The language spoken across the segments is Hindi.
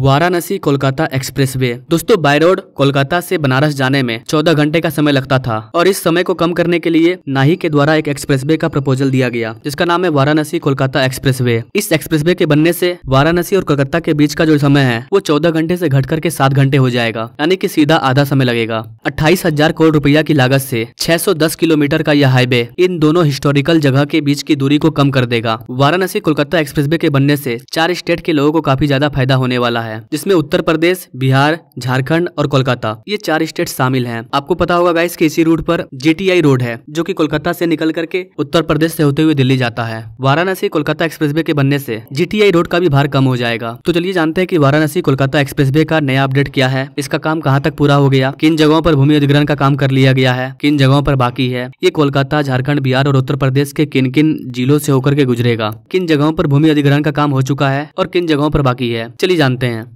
वाराणसी कोलकाता एक्सप्रेसवे दोस्तों बाय रोड कोलकाता से बनारस जाने में 14 घंटे का समय लगता था और इस समय को कम करने के लिए नाही के द्वारा एक एक्सप्रेसवे का प्रपोजल दिया गया जिसका नाम है वाराणसी कोलकाता एक्सप्रेसवे इस एक्सप्रेसवे के बनने से वाराणसी और कोलकाता के बीच का जो समय है वो चौदह घंटे से घट करके सात घंटे हो जाएगा यानी की सीधा आधा समय लगेगा अट्ठाईस हजार करोड़ रुपया की लागत से छह किलोमीटर का यह हाईवे इन दोनों हिस्टोरिकल जगह के बीच की दूरी को कम कर देगा वाराणसी कोलकाता एक्सप्रेस के बनने से चार स्टेट के लोगों को काफी ज्यादा फायदा होने वाला है जिसमें उत्तर प्रदेश बिहार झारखंड और कोलकाता ये चार स्टेट शामिल है आपको पता होगा गाइस कि इसी रूट पर जीटीआई रोड है जो की कोलकाता से निकल करके उत्तर प्रदेश से होते हुए दिल्ली जाता है वाराणसी कोलकाता एक्सप्रेस के बनने से जीटीआई रोड का भी भार कम हो जाएगा तो चलिए जानते हैं की वाराणसी कोलकाता एक्सप्रेस का नया अपडेट क्या है इसका काम कहाँ तक पूरा हो गया किन जगहों पर भूमि अधिग्रहण का काम कर लिया गया है किन जगहों पर बाकी है ये कोलकाता झारखंड बिहार और उत्तर प्रदेश के किन किन जिलों से होकर के गुजरेगा किन जगहों पर भूमि अधिग्रहण का काम हो चुका है और किन जगहों पर बाकी है चलिए जानते हैं हैं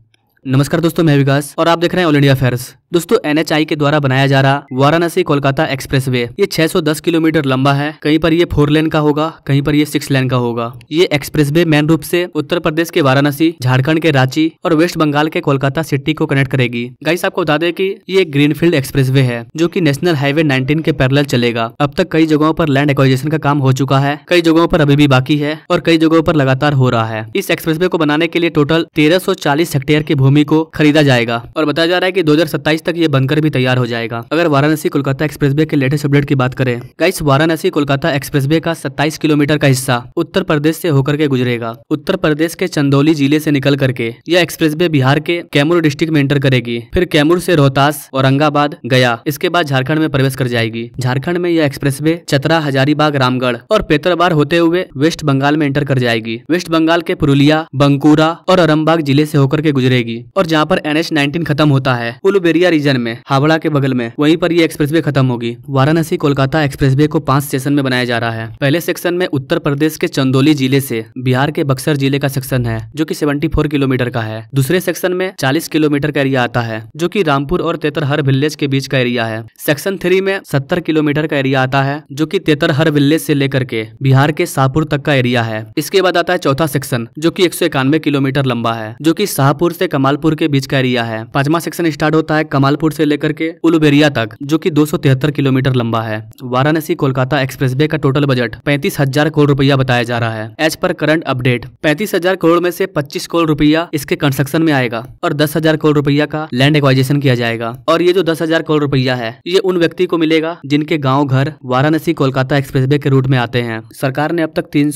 नमस्कार दोस्तों मैं विकास और आप देख रहे हैं ऑल इंडिया अफेयर्स दोस्तों एनएचआई के द्वारा बनाया जा रहा वाराणसी कोलकाता एक्सप्रेसवे ये 610 किलोमीटर लंबा है कहीं पर ये फोर लेन का होगा कहीं पर ये सिक्स लेन का होगा ये एक्सप्रेसवे मेन रूप से उत्तर प्रदेश के वाराणसी झारखंड के रांची और वेस्ट बंगाल के कोलकाता सिटी को कनेक्ट करेगी गाइस आपको बता दें की ये ग्रीनफील्ड एक्सप्रेसवे है जो की नेशनल हाईवे नाइनटीन के पैरल चलेगा अब तक कई जगहों पर लैंड एक्वाइजेशन का काम हो चुका है कई जगहों पर अभी भी बाकी है और कई जगहों पर लगातार हो रहा है इस एक्सप्रेस को बनाने के लिए टोटल तेरह हेक्टेयर की भूमि को खरीदा जाएगा और बताया जा रहा है की दो बाईस तक ये बनकर भी तैयार हो जाएगा अगर वाराणसी कोलकाता एक्सप्रेस के लेटेस्ट अपडेट की बात करें गाइस वाराणसी कोलकाता एक्सप्रेस का सत्ताईस किलोमीटर का हिस्सा उत्तर प्रदेश ऐसी होकर के गुजरेगा उत्तर प्रदेश के चंदौली जिले ऐसी निकल करके यह एक्सप्रेस बिहार के कैमूर डिस्ट्रिक्ट में एंटर करेगी फिर कैमूर ऐसी रोहतास औरंगाबाद गया इसके बाद झारखंड में प्रवेश कर जाएगी झारखंड में यह एक्सप्रेस चतरा हजारीबाग रामगढ़ और पेतरबार होते हुए वेस्ट बंगाल में एंटर कर जाएगी वेस्ट बंगाल के पुरुलिया बंकुरा और अरमबाग जिले से होकर के गुजरेगी और जहाँ पर एन खत्म होता है उलुबेरिया बलिया रीजन में हावड़ा के बगल में वहीं पर ये एक्सप्रेसवे खत्म होगी वाराणसी कोलकाता एक्सप्रेसवे को पांच सेक्शन में बनाया जा रहा है पहले सेक्शन में उत्तर प्रदेश के चंदौली जिले से बिहार के बक्सर जिले का सेक्शन है जो की सेवेंटी किलोमीटर का है दूसरे सेक्शन में चालीस किलोमीटर का एरिया आता है जो की रामपुर और तेतरहर विलेज के बीच का एरिया है सेक्शन थ्री में सत्तर किलोमीटर का एरिया आता है जो की तेतरहर विलेज से लेकर के बिहार के शाहपुर तक का एरिया है इसके बाद आता है चौथा सेक्शन जो की एक किलोमीटर लंबा है जो की शाहपुर से कमालपुर के बीच का एरिया है पांचवा सेक्शन स्टार्ट होता है कमालपुर से लेकर के उलुबेरिया तक जो कि 273 किलोमीटर लंबा है वाराणसी कोलकाता एक्सप्रेसवे का टोटल बजट पैंतीस हजार करोड़ रुपया बताया जा रहा है एज पर करंट अपडेट पैंतीस हजार करोड़ में से 25 करोड़ रुपया इसके कंस्ट्रक्शन में आएगा और दस हजार करोड़ रुपया का लैंड एक्वाइजेशन किया जाएगा और ये जो दस हजार करोड़ रुपया है ये उन व्यक्ति को मिलेगा जिनके गाँव घर वाराणसी कोलकाता एक्सप्रेस के रूट में आते हैं सरकार ने अब तक तीन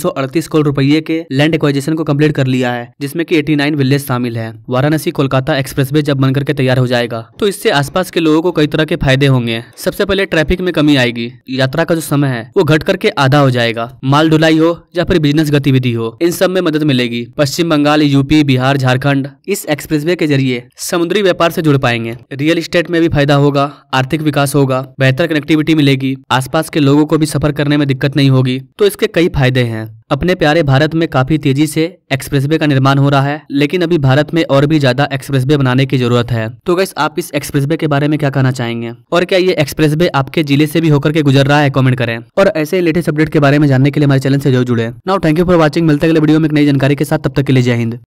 करोड़ रुपये के लैंड एक्वाइजेशन को कम्प्लीट कर लिया है जिसमे की एटी विलेज शामिल है वाराणसी कोलकाता एक्सप्रेस जब बनकर के तैयार हो जाएगा तो इससे आसपास के लोगों को कई तरह के फायदे होंगे सबसे पहले ट्रैफिक में कमी आएगी यात्रा का जो समय है वो घट करके आधा हो जाएगा माल ढुलाई हो या फिर बिजनेस गतिविधि हो इन सब में मदद मिलेगी पश्चिम बंगाल यूपी बिहार झारखंड इस एक्सप्रेस के जरिए समुद्री व्यापार से जुड़ पाएंगे रियल स्टेट में भी फायदा होगा आर्थिक विकास होगा बेहतर कनेक्टिविटी मिलेगी आसपास के लोगों को भी सफर करने में दिक्कत नहीं होगी तो इसके कई फायदे हैं अपने प्यारे भारत में काफी तेजी से एक्सप्रेसवे का निर्माण हो रहा है लेकिन अभी भारत में और भी ज्यादा एक्सप्रेसवे बनाने की जरूरत है तो गैस आप इस एक्सप्रेसवे के बारे में क्या कहना चाहेंगे और क्या ये एक्सप्रेसवे आपके जिले से भी होकर के गुजर रहा है कमेंट करें और ऐसे लेटेस्ट अपडेट के बारे में जानने के लिए हमारे चैनल से जरूर जुड़े now thank you for watching मिलते अगले वीडियो में एक नई जानकारी के साथ तब तक के लिए जय हिंद